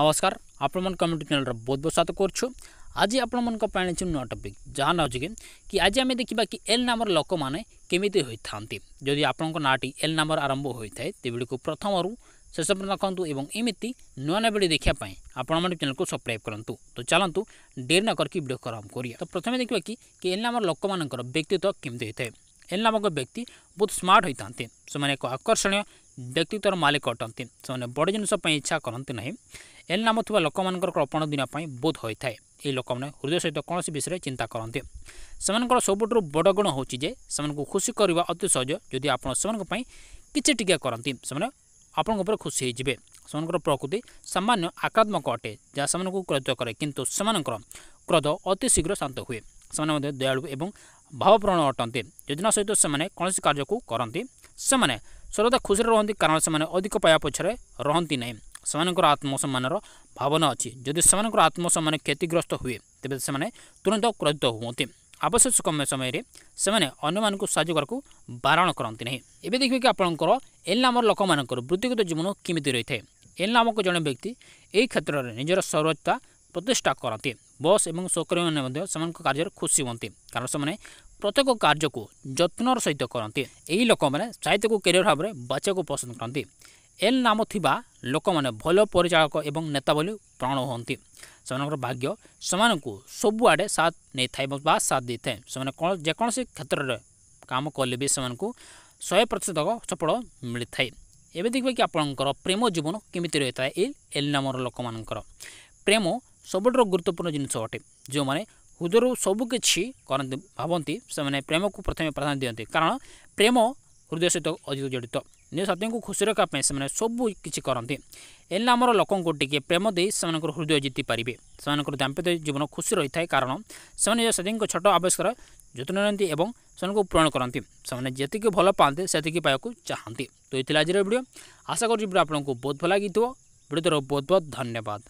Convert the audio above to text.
नमस्कार आपण मन कम्युनिटी चैनल बहुत बहुत स्वागत करुँ आज आपण नुआ टपिक जहाँ ना हो कि आज आम देखा कि एल नाम लोक मैंने केमी होती आपंटी एल नाम आरंभ होता है तेवड़ को प्रथम शेष पर रखु एमती नुआ ना भिड़ी देखापी आपण चैनल को सब्सक्राइब करूँ तो चलतु डेर न करके भिड आरम्भ कर तो प्रथम देखा कि एल नाम लोक मानित्व केमी होता है एल नामक व्यक्ति बहुत स्मार्ट होता से आकर्षण व्यक्तित्व मालिक अटंती बड़ जिनसप इच्छा करते ना ଏଲ୍ ନାମ ଥିବା ଲୋକମାନଙ୍କର କଳ୍ପନା ଦିନ ପାଇଁ ବୋଧ ହୋଇଥାଏ ଏହି ଲୋକମାନେ ହୃଦୟ ସହିତ କୌଣସି ବିଷୟରେ ଚିନ୍ତା କରନ୍ତି ସେମାନଙ୍କର ସବୁଠାରୁ ବଡ଼ ଗୁଣ ହେଉଛି ଯେ ସେମାନଙ୍କୁ ଖୁସି କରିବା ଅତି ସହଜ ଯଦି ଆପଣ ସେମାନଙ୍କ ପାଇଁ କିଛି ଟିକେ କରନ୍ତି ସେମାନେ ଆପଣଙ୍କ ଉପରେ ଖୁସି ହୋଇଯିବେ ସେମାନଙ୍କର ପ୍ରକୃତି ସାମାନ୍ୟ ଆକ୍ରାତ୍ମକ ଅଟେ ଯାହା ସେମାନଙ୍କୁ କ୍ରୋଧ କରେ କିନ୍ତୁ ସେମାନଙ୍କର କ୍ରୋଧ ଅତି ଶୀଘ୍ର ଶାନ୍ତ ହୁଏ ସେମାନେ ମଧ୍ୟ ଦୟାଳୁ ଏବଂ ଭାବପ୍ରବଣ ଅଟନ୍ତି ଯୋଜନା ସହିତ ସେମାନେ କୌଣସି କାର୍ଯ୍ୟକୁ କରନ୍ତି ସେମାନେ ସର୍ବଦା ଖୁସିରେ ରୁହନ୍ତି କାରଣ ସେମାନେ ଅଧିକ ପାଇବା ପଛରେ ରହନ୍ତି ନାହିଁ ସେମାନଙ୍କର ଆତ୍ମସମ୍ମାନର ଭାବନା ଅଛି ଯଦି ସେମାନଙ୍କର ଆତ୍ମସମ୍ମାନ କ୍ଷତିଗ୍ରସ୍ତ ହୁଏ ତେବେ ସେମାନେ ତୁରନ୍ତ କ୍ରୋଧିତ ହୁଅନ୍ତି ଆବଶ୍ୟକ ସମୟରେ ସେମାନେ ଅନ୍ୟମାନଙ୍କୁ ସାହାଯ୍ୟ କରିବାକୁ ବାରଣ କରନ୍ତି ନାହିଁ ଏବେ ଦେଖିବେ କି ଆପଣଙ୍କର ଏଲ୍ ନାମର ଲୋକମାନଙ୍କର ବୃତ୍ତିଗତ ଜୀବନ କେମିତି ରହିଥାଏ ଏଲ୍ ନାମକ ଜଣେ ବ୍ୟକ୍ତି ଏହି କ୍ଷେତ୍ରରେ ନିଜର ସର୍ବୋଚ୍ଚତା ପ୍ରତିଷ୍ଠା କରନ୍ତି ବସ୍ ଏବଂ ସହକର୍ମୀମାନେ ମଧ୍ୟ ସେମାନଙ୍କ କାର୍ଯ୍ୟରେ ଖୁସି ହୁଅନ୍ତି କାରଣ ସେମାନେ ପ୍ରତ୍ୟେକ କାର୍ଯ୍ୟକୁ ଯତ୍ନର ସହିତ କରନ୍ତି ଏହି ଲୋକମାନେ ସାହିତ୍ୟକୁ କ୍ୟାରିୟର ଭାବରେ ବାଛିବାକୁ ପସନ୍ଦ କରନ୍ତି ଏଲ୍ ନାମ ଥିବା ଲୋକମାନେ ଭଲ ପରିଚାଳକ ଏବଂ ନେତା ବୋଲି ପ୍ରାଣ ହୁଅନ୍ତି ସେମାନଙ୍କର ଭାଗ୍ୟ ସେମାନଙ୍କୁ ସବୁଆଡ଼େ ସାଥ ନେଇଥାଏ ବା ସାଥ ଦେଇଥାଏ ସେମାନେ କ'ଣ ଯେକୌଣସି କ୍ଷେତ୍ରରେ କାମ କଲେ ବି ସେମାନଙ୍କୁ ଶହେ ପ୍ରତିଶତ ସଫଳ ମିଳିଥାଏ ଏବେ ଦେଖିବେ କି ଆପଣଙ୍କର ପ୍ରେମ ଜୀବନ କେମିତି ରହିଥାଏ ଏଇ ଏଲ୍ ନାମର ଲୋକମାନଙ୍କର ପ୍ରେମ ସବୁଠାରୁ ଗୁରୁତ୍ୱପୂର୍ଣ୍ଣ ଜିନିଷ ଅଟେ ଯେଉଁମାନେ ହୃଦୟରୁ ସବୁକିଛି କରନ୍ତି ଭାବନ୍ତି ସେମାନେ ପ୍ରେମକୁ ପ୍ରଥମେ ପ୍ରାଧାନ୍ୟ ଦିଅନ୍ତି କାରଣ ପ୍ରେମ ହୃଦୟ ସହିତ ଅଧିକ ଜଡ଼ିତ ନିଜ ସାଥିଙ୍କୁ ଖୁସି ରଖିବା ପାଇଁ ସେମାନେ ସବୁ କିଛି କରନ୍ତି ଏଲେ ଆମର ଲୋକଙ୍କୁ ଟିକିଏ ପ୍ରେମ ଦେଇ ସେମାନଙ୍କର ହୃଦୟ ଜିତିପାରିବେ ସେମାନଙ୍କର ଦାମ୍ପତ୍ୟ ଜୀବନ ଖୁସି ରହିଥାଏ କାରଣ ସେମାନେ ନିଜ ସାଥିଙ୍କ ଛୋଟ ଆବଶ୍ୟକର ଯତ୍ନ ନିଅନ୍ତି ଏବଂ ସେମାନଙ୍କୁ ପୂରଣ କରନ୍ତି ସେମାନେ ଯେତିକି ଭଲ ପାଆନ୍ତି ସେତିକି ପାଇବାକୁ ଚାହାନ୍ତି ତ ଏଥିଲା ଆଜିର ଭିଡ଼ିଓ ଆଶା କରୁଛି ଭିଡ଼ିଓ ଆପଣଙ୍କୁ ବହୁତ ଭଲ ଲାଗିଥିବ ଭିଡ଼ିଓ ତରଫ ବହୁତ ବହୁତ ଧନ୍ୟବାଦ